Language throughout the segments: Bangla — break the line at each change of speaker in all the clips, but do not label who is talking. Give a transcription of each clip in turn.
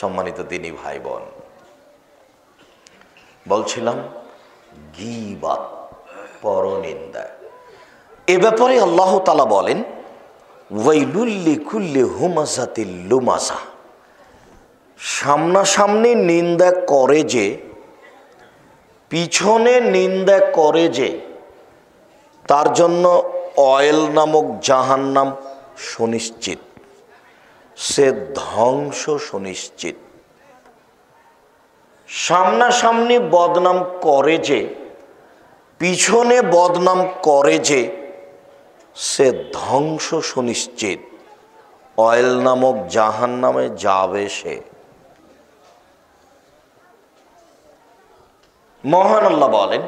সম্মানিত ভাই বোন বলছিলাম গিবাত পরনিন্দা এ ব্যাপারে আল্লাহ তালা বলেন ওয়াইলুল্লি কুল্লি হুমাসাতিল লুমাসা সামনাসামনি নিন্দা করে যে পিছনে নিন্দা করে যে তার জন্য অয়েল নামক জাহান্নাম সুনিশ্চিত সে ধ্বংস সুনিশ্চিত সামনাসামনি বদনাম করে যে পিছনে বদনাম করে যে সে ধ্বংস সুনিশ্চিত অয়েল নামক জাহান নামে যাবে সে মহান আল্লাহ বলেন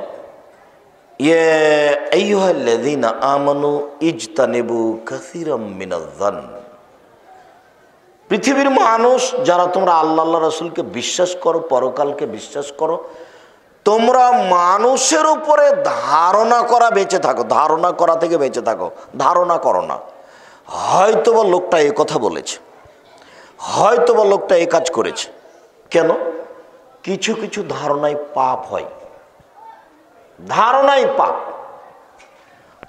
ইয়ে আমানু ইজতানিবু কাসিরম মিনাজান পৃথিবীর মানুষ যারা তোমরা আল্লাহ আল্লাহ রসুলকে বিশ্বাস করো পরকালকে বিশ্বাস করো তোমরা মানুষের উপরে ধারণা করা বেঁচে থাকো ধারণা করা থেকে বেঁচে থাকো ধারণা করো না হয়তো বা লোকটা এ কথা বলেছে হয়তো বা লোকটা এ কাজ করেছে কেন কিছু কিছু ধারণায় পাপ হয় ধারণাই পাপ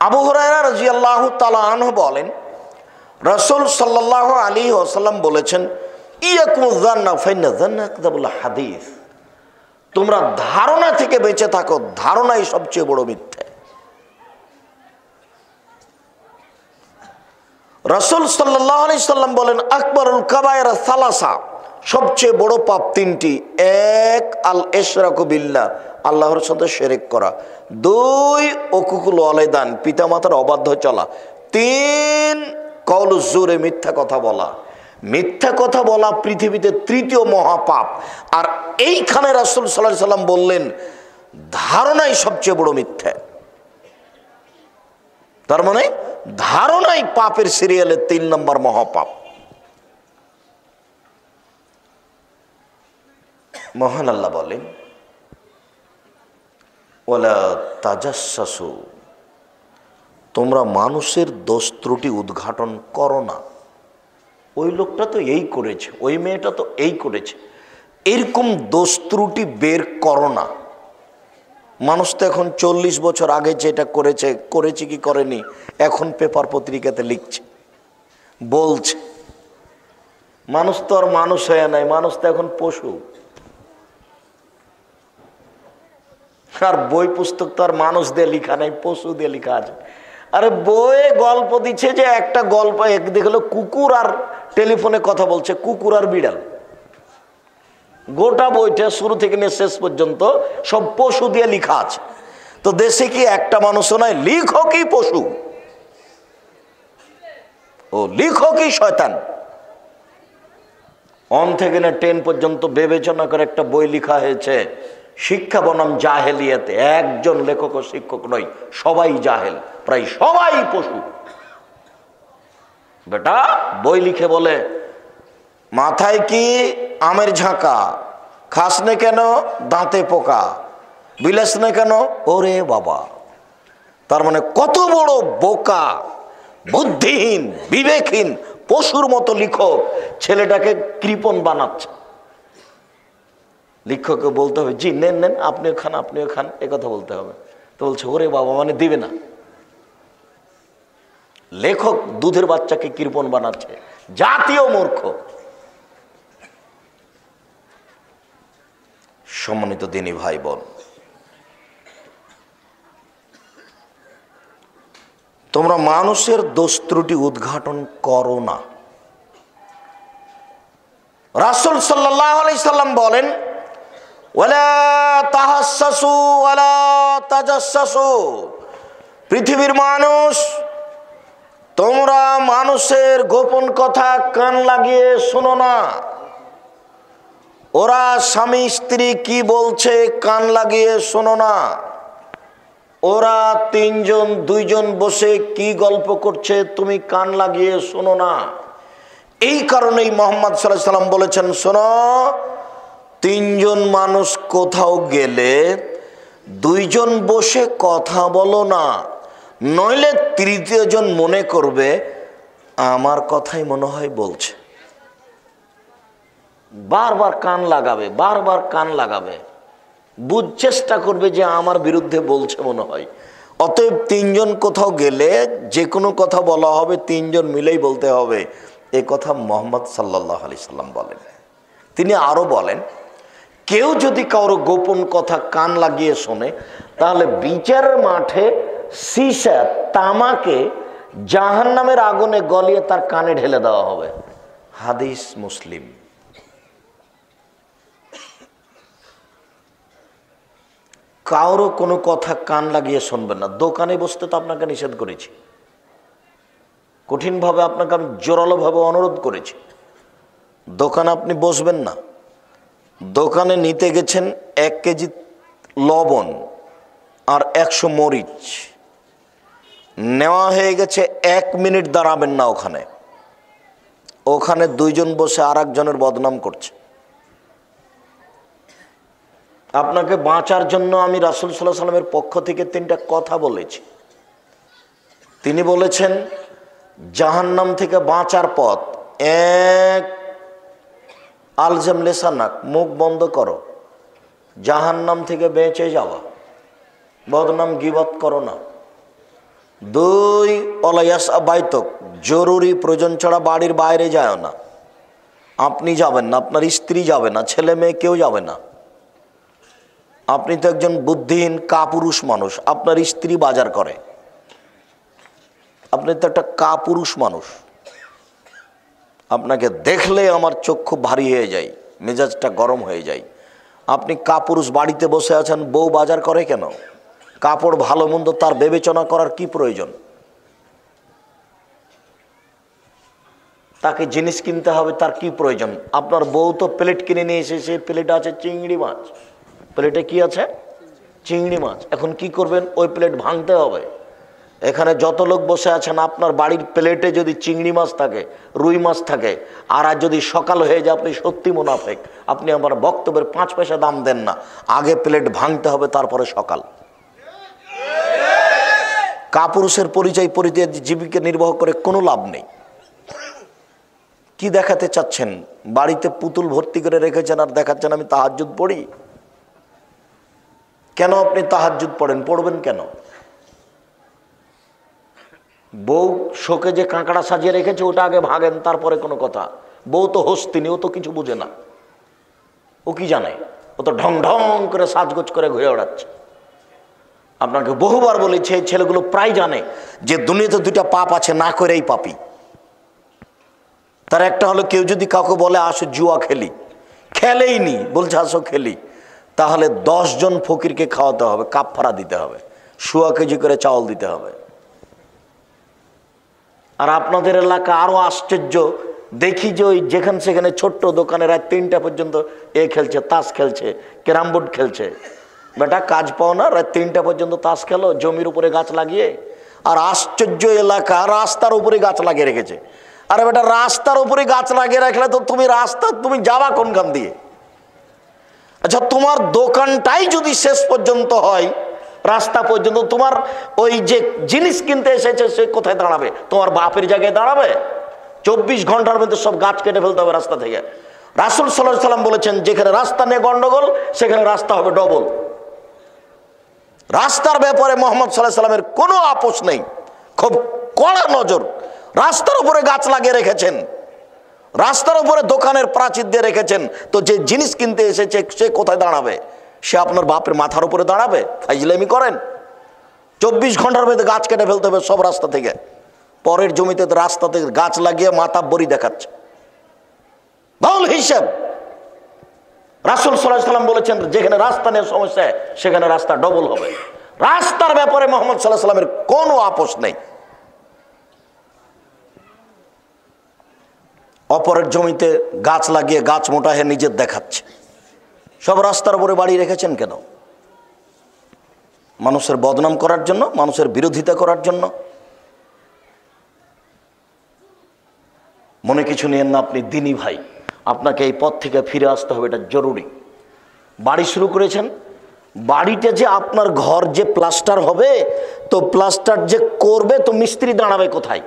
আবু হরাইরা রাজিয়াল্লাহ তালা আনহ বলেন রসুল সাল্লাহ আলী ওসাল্লাম বলেছেন হাদিস তোমরা ধারণা থেকে বেঁচে থাকো ধারণাই সবচেয়ে বড় মিথ্যে রসুল সাল্লাম বলেন আকবর সালাসা সবচেয়ে বড় পাপ তিনটি এক আল এশরাকু আল্লাহর সাথে শেরেক করা দুই অকুকুল আলেদান পিতামাতার অবাধ্য চলা তিন কলজোরে মিথ্যা কথা বলা মিথ্যা কথা বলা পৃথিবীতে তৃতীয় মহাপাপ আর এইখানে রাসুল সাল্লাহ সাল্লাম বললেন ধারণাই সবচেয়ে বড় মিথ্যা তার মানে ধারণাই পাপের সিরিয়ালে তিন নম্বর মহাপাপ মহান আল্লাহ বলেন ওলা তাজাসু তোমরা মানুষের দোষ ত্রুটি উদ্ঘাটন করো না ওই লোকটা তো এই করেছে ওই মেয়েটা তো এই করেছে এরকম দোষ ত্রুটি বের করো না মানুষ তো এখন চল্লিশ বছর আগে যেটা করেছে করেছে কি করেনি এখন পেপার পত্রিকাতে লিখছে বলছে মানুষ তো আর মানুষ হয়ে নাই মানুষ তো এখন পশু আর বই পুস্তক তো আর মানুষ দিয়ে লিখা নাই পশু দিয়ে লিখা আছে আরে বইয়ে গল্প দিচ্ছে যে একটা গল্প একদিকে হলো কুকুর আর টেলিফোনে কথা বলছে কুকুর আর বিড়াল গোটা বইটা শুরু থেকে নিয়ে শেষ পর্যন্ত সব পশু দিয়ে লিখা আছে তো দেশে কি একটা মানুষও নয় লিখকই কি পশু ও লিখো কি শয়তান অন থেকে না টেন পর্যন্ত বিবেচনা করে একটা বই লিখা হয়েছে শিক্ষা বনাম জাহেলিয়াতে একজন লেখক ও শিক্ষক নয় সবাই জাহেল প্রায় সবাই পশু বেটা বই লিখে বলে মাথায় কি আমের ঝাঁকা খাস কেন দাঁতে পোকা বিলাস নে কেন ওরে বাবা তার মানে কত বড় বোকা বুদ্ধিহীন বিবেকহীন পশুর মতো লিখক ছেলেটাকে কৃপন বানাচ্ছে লিখককে বলতে হবে জি নেন নেন আপনিও খান আপনিও খান কথা বলতে হবে তো বলছে ওরে বাবা মানে দিবে না লেখক দুধের বাচ্চাকে কৃপন বানাচ্ছে জাতীয় মূর্খ সম্মানিত দিনী ভাই বোন তোমরা মানুষের দোষ ত্রুটি উদ্ঘাটন করো না রাসুল সাল্লাম বলেন পৃথিবীর মানুষ তোমরা মানুষের গোপন কথা কান লাগিয়ে শোনো না ওরা স্বামী স্ত্রী কি বলছে কান লাগিয়ে শোনো না ওরা তিনজন দুইজন বসে কি গল্প করছে তুমি কান লাগিয়ে শোনো না এই কারণেই মোহাম্মদ সাল্লাহ সাল্লাম বলেছেন শোনো তিনজন মানুষ কোথাও গেলে দুইজন বসে কথা বলো না নইলে তৃতীয় জন মনে করবে আমার কথাই মনে হয় বলছে বারবার কান লাগাবে বারবার কান লাগাবে বুঝ চেষ্টা করবে যে আমার বিরুদ্ধে বলছে মনে হয় অতএব তিনজন কোথাও গেলে যে কোনো কথা বলা হবে তিনজন মিলেই বলতে হবে এ কথা মোহাম্মদ সাল্লাহ আলি সাল্লাম বলেন তিনি আরও বলেন কেউ যদি কারো গোপন কথা কান লাগিয়ে শোনে তাহলে বিচার মাঠে সিসা তামাকে জাহান নামের আগুনে গলিয়ে তার কানে ঢেলে দেওয়া হবে হাদিস মুসলিম কারো কোনো কথা কান লাগিয়ে শুনবেন না দোকানে বসতে তো আপনাকে নিষেধ করেছি কঠিনভাবে আপনাকে আমি জোরালোভাবে অনুরোধ করেছি দোকানে আপনি বসবেন না দোকানে নিতে গেছেন এক কেজি লবণ আর একশো মরিচ নেওয়া হয়ে গেছে এক মিনিট দাঁড়াবেন না ওখানে ওখানে দুইজন বসে আর একজনের বদনাম করছে আপনাকে বাঁচার জন্য আমি রাসুল সাল্লাহ সাল্লামের পক্ষ থেকে তিনটা কথা বলেছি তিনি বলেছেন জাহান্নাম থেকে বাঁচার পথ এক আলজেম লেসানাক মুখ বন্ধ করো জাহান্নাম থেকে বেঁচে যাওয়া বদনাম গিবত করো না দুই অলাইয়াস বাইতক জরুরি প্রয়োজন ছাড়া বাড়ির বাইরে যায় না আপনি যাবেন না আপনার স্ত্রী যাবে না ছেলে মেয়ে কেউ যাবে না আপনি তো একজন বুদ্ধিহীন কাপুরুষ মানুষ আপনার স্ত্রী বাজার করে আপনি তো একটা কাপুরুষ মানুষ আপনাকে দেখলে আমার চক্ষু ভারী হয়ে যায় মেজাজটা গরম হয়ে যায় আপনি কাপুরুষ বাড়িতে বসে আছেন বউ বাজার করে কেন কাপড় ভালো মন্দ তার বিবেচনা করার কি প্রয়োজন তাকে জিনিস কিনতে হবে তার কি প্রয়োজন আপনার বউ তো প্লেট কিনে নিয়ে এসেছে প্লেটে আছে চিংড়ি মাছ প্লেটে কি আছে চিংড়ি মাছ এখন কি করবেন ওই প্লেট ভাঙতে হবে এখানে যত লোক বসে আছেন আপনার বাড়ির প্লেটে যদি চিংড়ি মাছ থাকে রুই মাছ থাকে আর আর যদি সকাল হয়ে যায় আপনি সত্যি মুনাফেক আপনি আমার বক্তব্যের পাঁচ পয়সা দাম দেন না আগে প্লেট ভাঙতে হবে তারপরে সকাল কাপুরুষের পরিচয় পরিচয় জীবিকা নির্বাহ করে কোনো লাভ নেই কি দেখাতে চাচ্ছেন বাড়িতে পুতুল ভর্তি করে রেখেছেন আর দেখাচ্ছেন আমি তাহাজুদ পড়ি কেন আপনি তাহাজুদ পড়েন পড়বেন কেন বউ শোকে যে কাঁকড়া সাজিয়ে রেখেছে ওটা আগে ভাগেন তারপরে কোনো কথা বউ তো হস্তিনি ও তো কিছু বোঝে না ও কি জানে ও তো ঢং ঢং করে সাজগোজ করে ঘুরে ওড়াচ্ছে আপনাকে বহুবার বলেছে ছেলেগুলো প্রায় জানে যে দুনিয়াতে দুইটা পাপ আছে না করেই পাপি তার একটা হলো কেউ যদি কাউকে বলে আসো জুয়া খেলি খেলেই নি বলছে আসো খেলি তাহলে জন ফকিরকে খাওয়াতে হবে কাপ ফাড়া দিতে হবে শুয়া কেজি করে চাউল দিতে হবে আর আপনাদের এলাকা আরও আশ্চর্য দেখি যে ওই যেখানে সেখানে ছোট্ট দোকানে রাত তিনটা পর্যন্ত এ খেলছে তাস খেলছে ক্যারাম বোর্ড খেলছে বেটা কাজ পাও না রাত তিনটা পর্যন্ত তাস খেলো জমির উপরে গাছ লাগিয়ে আর আশ্চর্য এলাকা রাস্তার উপরে গাছ লাগিয়ে রেখেছে আরে বেটা রাস্তার উপরে গাছ লাগিয়ে রাখলে তো তুমি রাস্তা তুমি যাবা কাম দিয়ে আচ্ছা তোমার দোকানটাই যদি শেষ পর্যন্ত হয় রাস্তা পর্যন্ত তোমার ওই যে জিনিস কিনতে এসেছে সে কোথায় দাঁড়াবে তোমার বাপের জায়গায় দাঁড়াবে চব্বিশ ঘন্টার মধ্যে সব গাছ কেটে ফেলতে হবে রাস্তা থেকে রাসুল সাল্লাহ সাল্লাম বলেছেন যেখানে রাস্তা নেই গন্ডগোল সেখানে রাস্তা হবে ডবল রাস্তার ব্যাপারে মোহাম্মদ সাল্লাহ সাল্লামের কোনো আপোষ নেই খুব কড়া নজর রাস্তার উপরে গাছ লাগিয়ে রেখেছেন রাস্তার উপরে দোকানের প্রাচীর দিয়ে রেখেছেন তো যে জিনিস কিনতে এসেছে সে কোথায় দাঁড়াবে সে আপনার বাপের মাথার উপরে দাঁড়াবে ফাইজলামি করেন চব্বিশ ঘন্টার মধ্যে গাছ কেটে ফেলতে হবে সব রাস্তা থেকে পরের জমিতে রাস্তাতে গাছ লাগিয়ে মাথা বড়ি দেখাচ্ছে বাউল হিসাব রাসুল সাল্লাম বলেছেন যেখানে রাস্তা নিয়ে সমস্যা সেখানে রাস্তা ডবল হবে রাস্তার ব্যাপারে মোহাম্মদ সাল্লাহ সাল্লামের কোনো আপোষ নেই অপরের জমিতে গাছ লাগিয়ে গাছ মোটা হয়ে নিজের দেখাচ্ছে সব রাস্তার উপরে বাড়ি রেখেছেন কেন মানুষের বদনাম করার জন্য মানুষের বিরোধিতা করার জন্য মনে কিছু নিয়েন না আপনি দিনী ভাই আপনাকে এই পথ থেকে ফিরে আসতে হবে এটা জরুরি বাড়ি শুরু করেছেন বাড়িতে যে আপনার ঘর যে প্লাস্টার হবে তো প্লাস্টার যে করবে তো মিস্ত্রি দাঁড়াবে কোথায়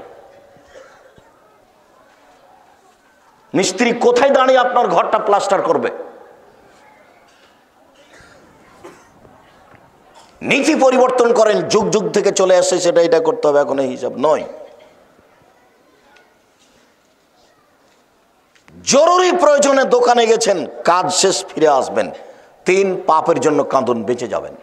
মিস্ত্রি কোথায় দাঁড়িয়ে আপনার ঘরটা প্লাস্টার করবে নীতি পরিবর্তন করেন যুগ যুগ থেকে চলে আসে সেটা এটা করতে হবে এখন এই হিসাব নয় জরুরি প্রয়োজনে দোকানে গেছেন কাজ শেষ ফিরে আসবেন তিন পাপের জন্য কাঁদুন বেঁচে যাবেন